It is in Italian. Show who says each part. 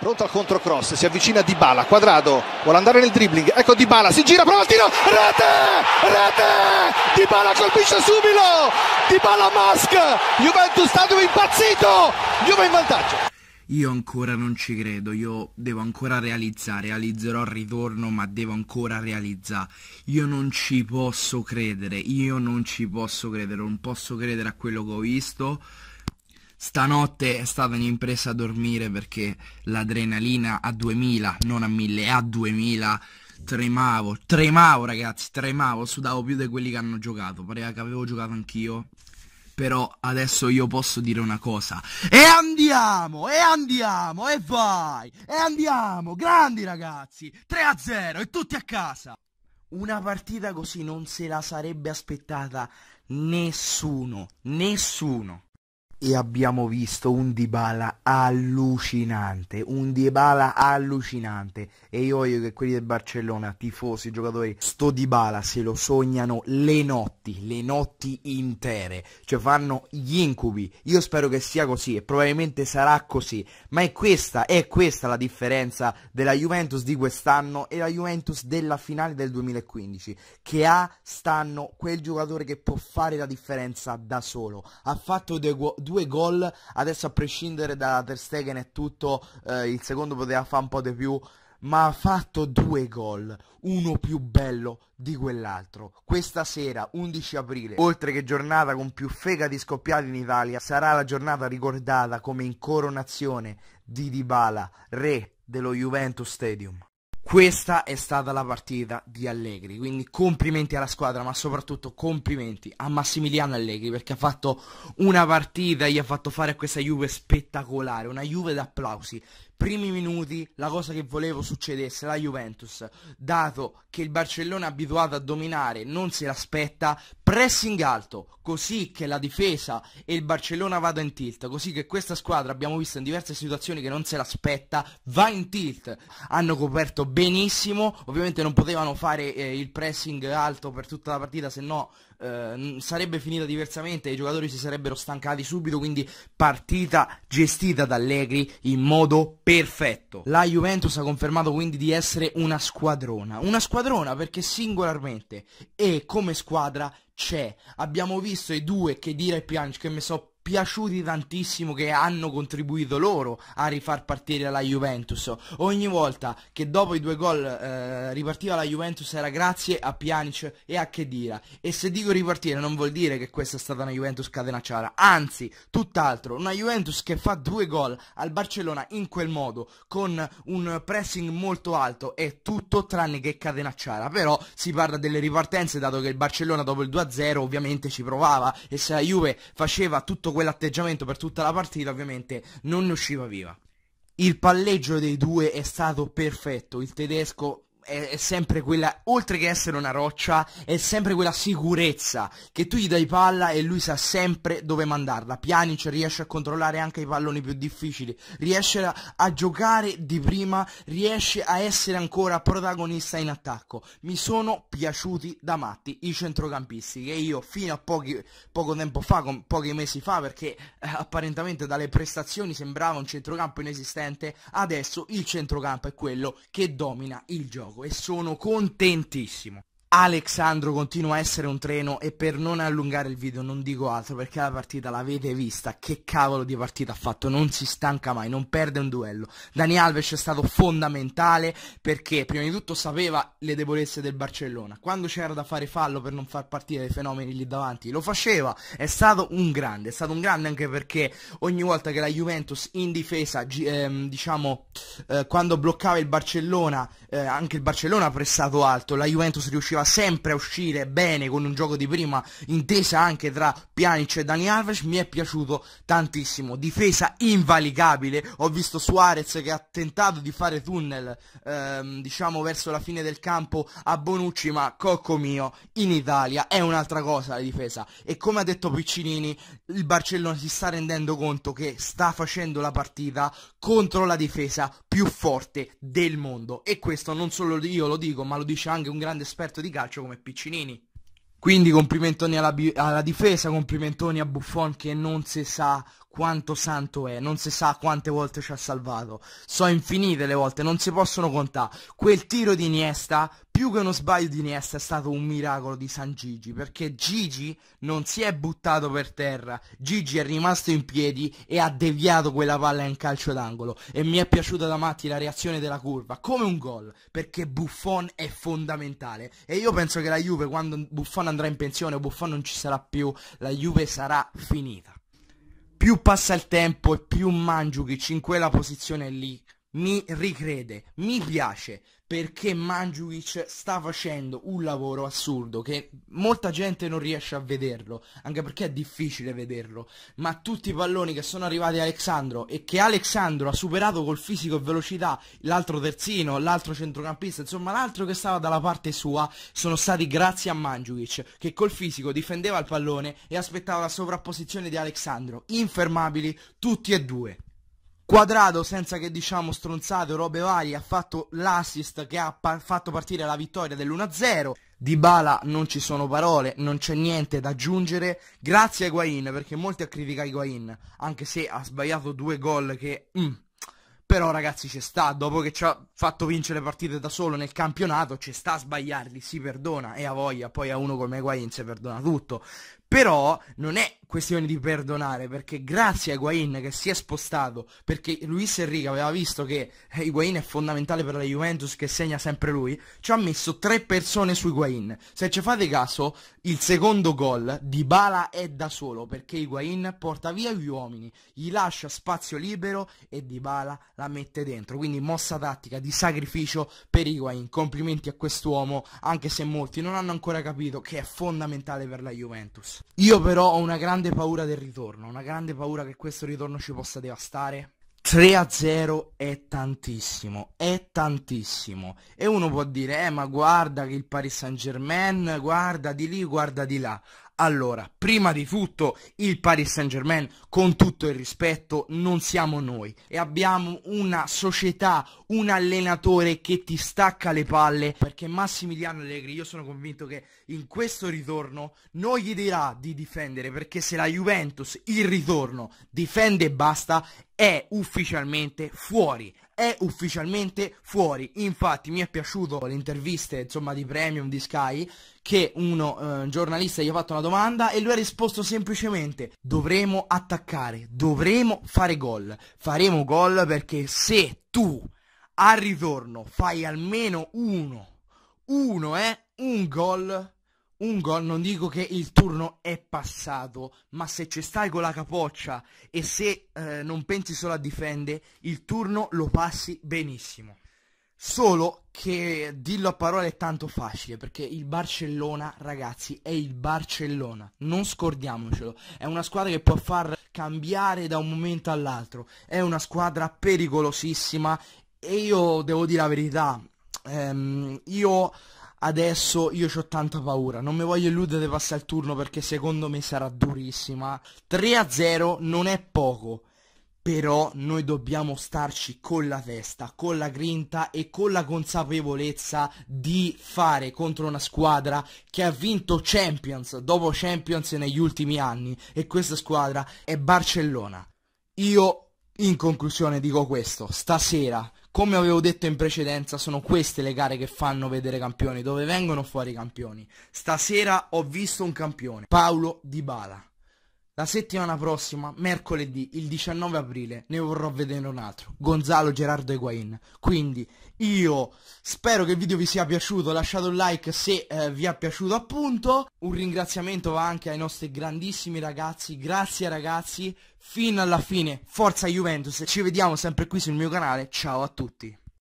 Speaker 1: pronto al controcross, si avvicina Di Bala, Quadrado vuole andare nel dribbling, ecco Di Bala, si gira, prova il tiro, rete, rete, Di Bala colpisce subito, Di Bala masca, Juventus Stadium impazzito, Juve in vantaggio. Io ancora non ci credo, io devo ancora realizzare, realizzerò il ritorno ma devo ancora realizzare. Io non ci posso credere, io non ci posso credere, non posso credere a quello che ho visto. Stanotte è stata un'impresa a dormire perché l'adrenalina a 2000, non a 1000, a 2000 tremavo, tremavo ragazzi, tremavo, sudavo più di quelli che hanno giocato, pareva che avevo giocato anch'io. Però adesso io posso dire una cosa. E andiamo, e andiamo, e vai, e andiamo, grandi ragazzi, 3 a 0 e tutti a casa. Una partita così non se la sarebbe aspettata nessuno, nessuno e abbiamo visto un Dybala allucinante, un Dybala allucinante e io voglio che quelli del Barcellona, tifosi, giocatori, sto Dybala se lo sognano le notti, le notti intere, cioè fanno gli incubi, io spero che sia così e probabilmente sarà così, ma è questa, è questa la differenza della Juventus di quest'anno e la Juventus della finale del 2015, che ha stanno quel giocatore che può fare la differenza da solo, ha fatto due, due due gol, adesso a prescindere da Ter Stegen e tutto, eh, il secondo poteva fare un po' di più, ma ha fatto due gol, uno più bello di quell'altro. Questa sera, 11 aprile, oltre che giornata con più fega di scoppiati in Italia, sarà la giornata ricordata come incoronazione di Dybala, re dello Juventus Stadium. Questa è stata la partita di Allegri, quindi complimenti alla squadra, ma soprattutto complimenti a Massimiliano Allegri perché ha fatto una partita, gli ha fatto fare questa Juve spettacolare, una Juve d'applausi primi minuti la cosa che volevo succedesse la Juventus, dato che il Barcellona abituato a dominare non se l'aspetta, pressing alto, così che la difesa e il Barcellona vada in tilt, così che questa squadra abbiamo visto in diverse situazioni che non se l'aspetta, va in tilt. Hanno coperto benissimo, ovviamente non potevano fare eh, il pressing alto per tutta la partita, se no Ehm, sarebbe finita diversamente, i giocatori si sarebbero stancati subito, quindi partita gestita da Allegri in modo perfetto. La Juventus ha confermato quindi di essere una squadrona, una squadrona perché singolarmente e come squadra c'è. Abbiamo visto i due che dire e piange che mi sono piaciuti tantissimo che hanno contribuito loro a rifar partire la Juventus. Ogni volta che dopo i due gol eh, ripartiva la Juventus era grazie a Pjanic e a Kedira E se dico ripartire non vuol dire che questa è stata una Juventus catenacciara, anzi, tutt'altro, una Juventus che fa due gol al Barcellona in quel modo, con un pressing molto alto è tutto tranne che catenacciara. Però si parla delle ripartenze dato che il Barcellona dopo il 2-0 ovviamente ci provava e se la Juve faceva tutto tenuto quell'atteggiamento per tutta la partita, ovviamente non ne usciva viva. Il palleggio dei due è stato perfetto, il tedesco è, sempre quella, oltre che essere una roccia, è sempre quella sicurezza che tu gli dai palla e lui sa sempre dove mandarla. Pjanic riesce a controllare anche i palloni più difficili, riesce a, a giocare di prima, riesce a essere ancora protagonista in attacco. Mi sono piaciuti da matti i centrocampisti che io fino a pochi, poco tempo fa, con, pochi mesi fa, perché eh, apparentemente dalle prestazioni sembrava un centrocampo inesistente, adesso il centrocampo è quello che domina il gioco e sono contentissimo. Alexandro continua a essere un treno e per non allungare il video non dico altro perché la partita l'avete vista, che cavolo di partita ha fatto, non si stanca mai, non perde un duello. Dani Alves è stato fondamentale perché prima di tutto sapeva le debolezze del Barcellona, quando c'era da fare fallo per non far partire i fenomeni lì davanti lo faceva, è stato un grande, è stato un grande anche perché ogni volta che la Juventus in difesa, ehm, diciamo, eh, quando bloccava il Barcellona, eh, anche il Barcellona ha pressato alto, la Juventus riusciva riusciva sempre a uscire bene con un gioco di prima, intesa anche tra Pjanic e Dani Alves, mi è piaciuto tantissimo. Difesa invalicabile, ho visto Suarez che ha tentato di fare tunnel, ehm, diciamo verso la fine del campo a Bonucci, ma cocco mio, in Italia è un'altra cosa la difesa. E come ha detto Piccinini, il Barcellona si sta rendendo conto che sta facendo la partita contro la difesa più forte del mondo. E questo non solo io lo dico, ma lo dice anche un grande esperto di di calcio come Piccinini. Quindi complimentoni alla, alla, difesa, complimentoni a Buffon che non si sa quanto santo è, non si sa quante volte ci ha salvato. So infinite le volte, non si possono contare. Quel tiro di Iniesta più che uno sbaglio di Iniesta è stato un miracolo di San Gigi, perché Gigi non si è buttato per terra, Gigi è rimasto in piedi e ha deviato quella palla in calcio d'angolo e mi è piaciuta da matti la reazione della curva, come un gol, perché Buffon è fondamentale e io penso che la Juve quando Buffon andrà in pensione o Buffon non ci sarà più, la Juve sarà finita. Più passa il tempo e più Mangiukic in quella posizione lì mi ricrede, mi piace, perché Mandzukic sta facendo un lavoro assurdo che molta gente non riesce a vederlo, anche perché è difficile vederlo, ma tutti i palloni che sono arrivati a Alexandro e che Alexandro ha superato col fisico e velocità l'altro terzino, l'altro centrocampista, insomma l'altro che stava dalla parte sua, sono stati grazie a Mandzukic che col fisico difendeva il pallone e aspettava la sovrapposizione di Alexandro, infermabili tutti e due. Quadrado senza che diciamo stronzate o robe varie ha fatto l'assist che ha pa fatto partire la vittoria dell'1-0. Di Bala non ci sono parole, non c'è niente da aggiungere. Grazie a Higuain perché molti a criticato Higuain, anche se ha sbagliato due gol che... Mm. Però ragazzi ci sta, dopo che ci ha fatto vincere partite da solo nel campionato, ci sta a sbagliarli, si perdona e ha voglia, poi a uno come Higuain si perdona tutto. Però non è questione di perdonare, perché grazie a Higuain che si è spostato, perché Luis Enrique aveva visto che eh, Higuain è fondamentale per la Juventus, che segna sempre lui, ci ha messo tre persone su Higuain. Se ci fate caso, il secondo gol di Bala è da solo, perché Higuain porta via gli uomini, gli lascia spazio libero e di Bala la mette dentro. Quindi mossa tattica di sacrificio per Higuain. Complimenti a quest'uomo, anche se molti non hanno ancora capito che è fondamentale per la Juventus. Io però ho una grande paura del ritorno, una grande paura che questo ritorno ci possa devastare. 3 a 0 è tantissimo, è tantissimo. E uno può dire, eh ma guarda che il Paris Saint Germain, guarda di lì, guarda di là. Allora, prima di tutto il Paris Saint Germain, con tutto il rispetto, non siamo noi e abbiamo una società, un allenatore che ti stacca le palle perché Massimiliano Allegri, io sono convinto che in questo ritorno non gli dirà di difendere perché se la Juventus il ritorno difende e basta è ufficialmente fuori, è ufficialmente fuori. Infatti mi è piaciuto le interviste insomma, di Premium di Sky che uno eh, giornalista gli ha fatto una domanda e lui ha risposto semplicemente dovremo attaccare, dovremo fare gol. Faremo gol perché se tu al ritorno fai almeno uno, uno eh, un gol un gol non dico che il turno è passato, ma se ci stai con la capoccia e se eh, non pensi solo a difendere, il turno lo passi benissimo. Solo che dillo a parole è tanto facile, perché il Barcellona, ragazzi, è il Barcellona, non scordiamocelo. È una squadra che può far cambiare da un momento all'altro, è una squadra pericolosissima e io devo dire la verità, ehm, io adesso io ho tanta paura. Non mi voglio illudere di passare il turno perché secondo me sarà durissima. 3 0 non è poco. Però noi dobbiamo starci con la testa, con la grinta e con la consapevolezza di fare contro una squadra che ha vinto Champions dopo Champions negli ultimi anni e questa squadra è Barcellona. Io in conclusione dico questo, stasera come avevo detto in precedenza, sono queste le gare che fanno vedere campioni, dove vengono fuori i campioni. Stasera ho visto un campione, Paolo Di Bala. La settimana prossima, mercoledì, il 19 aprile, ne vorrò vedere un altro, Gonzalo Gerardo Eguain. Quindi io spero che il video vi sia piaciuto, lasciate un like se eh, vi è piaciuto appunto. Un ringraziamento va anche ai nostri grandissimi ragazzi, grazie ragazzi, fino alla fine, forza Juventus, ci vediamo sempre qui sul mio canale, ciao a tutti.